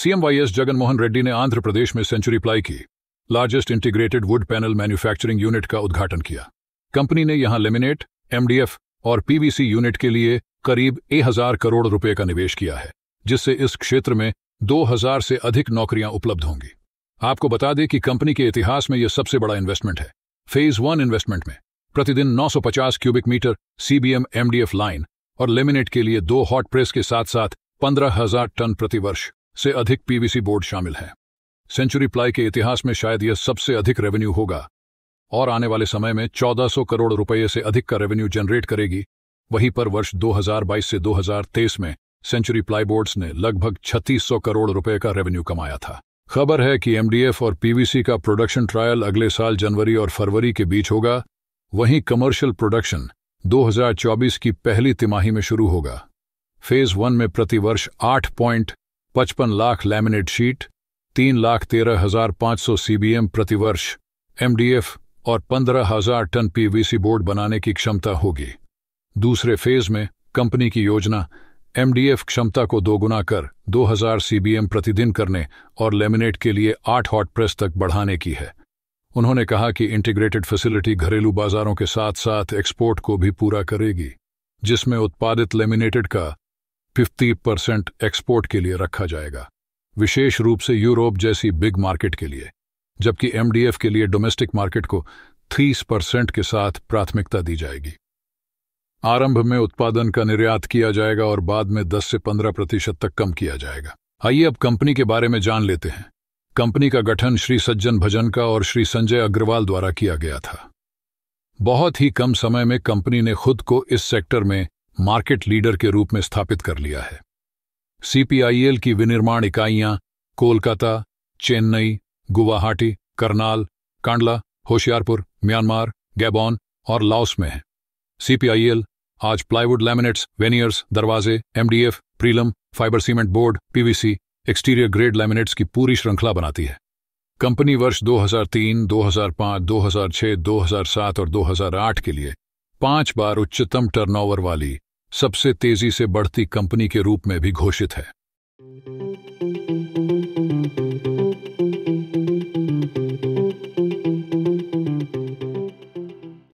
CM YS Jaganmohan Reddy ने आंध्र प्रदेश में Century Ply की largest integrated wood panel manufacturing unit का उद्घाटन किया कंपनी ने यहां लेमिनेट एमडीएफ और पीवीसी यूनिट के लिए करीब एक हजार करोड़ रुपए का निवेश किया है जिससे इस क्षेत्र में 2000 से अधिक नौकरियां उपलब्ध होंगी आपको बता दें कि कंपनी के इतिहास में यह सबसे बड़ा इन्वेस्टमेंट है फेज वन इन्वेस्टमेंट में प्रतिदिन 950 cubic metre CBM MDF line और लेमिनेट के लिए दो हॉट प्रेस के साथ साथ पंद्रह टन प्रतिवर्ष से अधिक पीवीसी बोर्ड शामिल हैं सेंचुरी प्लाई के इतिहास में शायद यह सबसे अधिक रेवेन्यू होगा और आने वाले समय में 1400 करोड़ रुपये से अधिक का रेवेन्यू जनरेट करेगी वहीं पर वर्ष 2022 से 2023 में सेंचुरी प्लाई बोर्ड्स ने लगभग 3600 करोड़ रुपए का रेवेन्यू कमाया था खबर है कि एमडीएफ और पीवीसी का प्रोडक्शन ट्रायल अगले साल जनवरी और फरवरी के बीच होगा वहीं कमर्शियल प्रोडक्शन 2024 की पहली तिमाही में शुरू होगा फेज वन में प्रतिवर्ष पॉइंट पचपन लाख लैमिनेट शीट तीन लाख तेरह हजार पांच सौ सीबीएम प्रतिवर्ष एमडीएफ और पंद्रह हजार टन पीवीसी बोर्ड बनाने की क्षमता होगी दूसरे फेज में कंपनी की योजना एमडीएफ क्षमता को दोगुना कर 2000 सीबीएम प्रतिदिन करने और लेमिनेट के लिए आठ हॉट प्रेस तक बढ़ाने की है उन्होंने कहा कि इंटीग्रेटेड फैसिलिटी घरेलू बाजारों के साथ साथ एक्सपोर्ट को भी पूरा करेगी जिसमें उत्पादित लेमिनेटेड का 50 परसेंट एक्सपोर्ट के लिए रखा जाएगा विशेष रूप से यूरोप जैसी बिग मार्केट के लिए जबकि एमडीएफ के लिए डोमेस्टिक मार्केट को 30 परसेंट के साथ प्राथमिकता दी जाएगी आरंभ में उत्पादन का निर्यात किया जाएगा और बाद में 10 से 15 प्रतिशत तक कम किया जाएगा आइए अब कंपनी के बारे में जान लेते हैं कंपनी का गठन श्री सज्जन भजन का और श्री संजय अग्रवाल द्वारा किया गया था बहुत ही कम समय में कंपनी ने खुद को इस सेक्टर में मार्केट लीडर के रूप में स्थापित कर लिया है सीपीआईएल की विनिर्माण इकाइयां कोलकाता चेन्नई गुवाहाटी करनाल कांडला होशियारपुर म्यांमार गैबॉन और लाओस में हैं सीपीआईएल आज प्लाईवुड लैमिनेट्स वेनियर्स दरवाजे MDF prelam fibre cement board PVC exterior grade laminates की पूरी श्रृंखला बनाती है कंपनी वर्ष 2003, 2005, 2006, 2007 और 2008 के लिए पांच बार उच्चतम टर्नओवर वाली सबसे तेजी से बढ़ती कंपनी के रूप में भी घोषित है